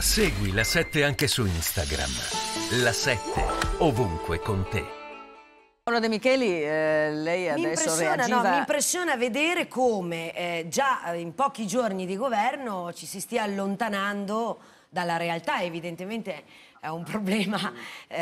Segui la 7 anche su Instagram. La 7 ovunque con te. Paola De Micheli, eh, lei adesso mi reagiva... No, mi impressiona vedere come eh, già in pochi giorni di governo ci si stia allontanando dalla realtà, evidentemente è un problema eh,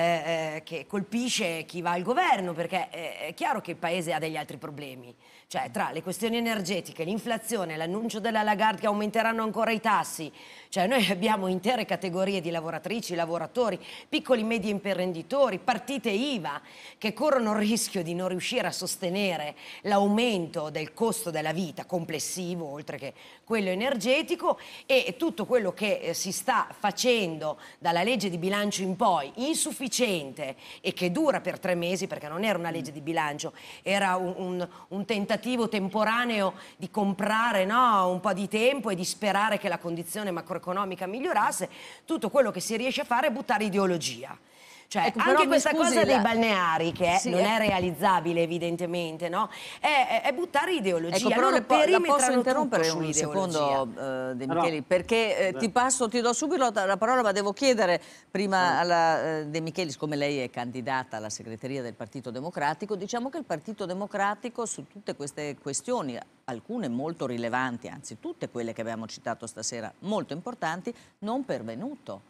eh, che colpisce chi va al governo, perché eh, è chiaro che il Paese ha degli altri problemi. Cioè, tra le questioni energetiche, l'inflazione, l'annuncio della Lagarde che aumenteranno ancora i tassi, cioè noi abbiamo intere categorie di lavoratrici, lavoratori, piccoli e medi imprenditori, partite IVA che corrono il rischio di non riuscire a sostenere l'aumento del costo della vita complessivo, oltre che quello energetico, e tutto quello che eh, si sta facendo dalla legge di bilancio in poi insufficiente e che dura per tre mesi perché non era una legge di bilancio, era un, un, un tentativo temporaneo di comprare no, un po' di tempo e di sperare che la condizione macroeconomica migliorasse, tutto quello che si riesce a fare è buttare ideologia. Cioè, ecco, anche questa cosa la... dei balneari, che sì, non eh. è realizzabile evidentemente, no? è, è, buttare ideologia. Ecco, però allora, la posso interrompere un secondo, eh, De Micheli, perché eh, ti passo, ti do subito la parola, ma devo chiedere prima alla eh, De Micheli, siccome lei è candidata alla segreteria del Partito Democratico, diciamo che il Partito Democratico su tutte queste questioni, alcune molto rilevanti, anzi tutte quelle che abbiamo citato stasera, molto importanti, non pervenuto.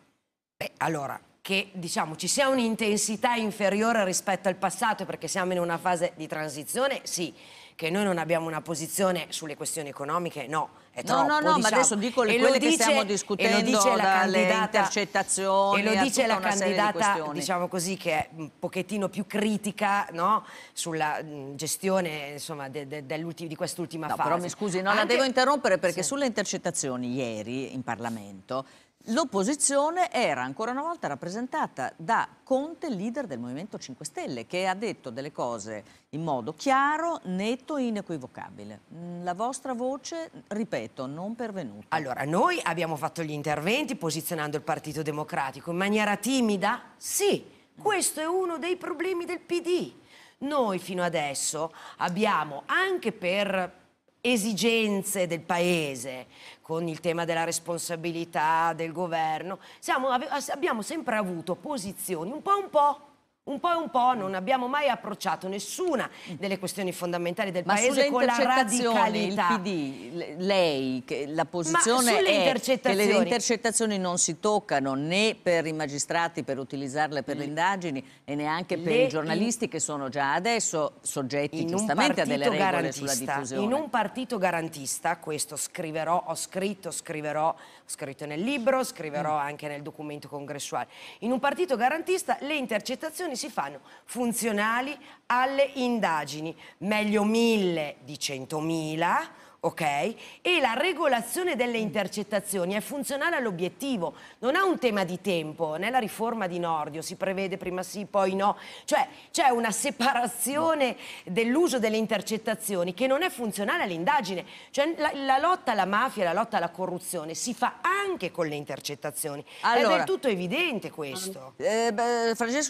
Beh, allora, che diciamo, ci sia un'intensità inferiore rispetto al passato perché siamo in una fase di transizione, sì, che noi non abbiamo una posizione sulle questioni economiche, no. È troppo, no, no, no, diciamo. ma adesso dico le, quelle dice, che stiamo discutendo, lo dice la intercettazioni, e lo dice la candidata, di diciamo così, che è un pochettino più critica no? sulla mm, gestione insomma, de, de, di quest'ultima no, fase. Però mi scusi, non Anche... la devo interrompere perché sì. sulle intercettazioni ieri in Parlamento L'opposizione era ancora una volta rappresentata da Conte, leader del Movimento 5 Stelle, che ha detto delle cose in modo chiaro, netto voto inequivocabile. Mm, la vostra voce, ripeto, non pervenuta. Allora, noi abbiamo fatto gli interventi posizionando il Partito Democratico in maniera timida? Sì, questo è uno dei problemi del PD. Noi fino adesso abbiamo, anche per esigenze del paese, con il tema della responsabilità del governo, siamo, abbiamo sempre avuto posizioni un po' un po' un po' e un po' non abbiamo mai approcciato nessuna delle questioni fondamentali del Ma paese con la radicalità. il PD, lei, la posizione Ma sulle è che le intercettazioni non si toccano né per i magistrati per utilizzarle per le, mm. indagini e neanche per i giornalisti in, che sono già adesso soggetti giustamente a delle regole sulla diffusione. In un partito garantista, questo scriverò, ho scritto, scriverò, ho scritto nel libro, scriverò mm. anche nel documento congressuale, in un partito garantista le intercettazioni si fanno funzionali alle indagini. Meglio mille di centomila ok? E la regolazione delle intercettazioni è funzionale all'obiettivo, non ha un tema di tempo, nella riforma di Nordio si prevede prima sì, poi no, cioè c'è una separazione no. dell'uso delle intercettazioni che non è funzionale all'indagine, cioè la, la, lotta alla mafia, la lotta alla corruzione si fa anche con le intercettazioni, allora, è del tutto evidente questo. Eh, beh, Francesco...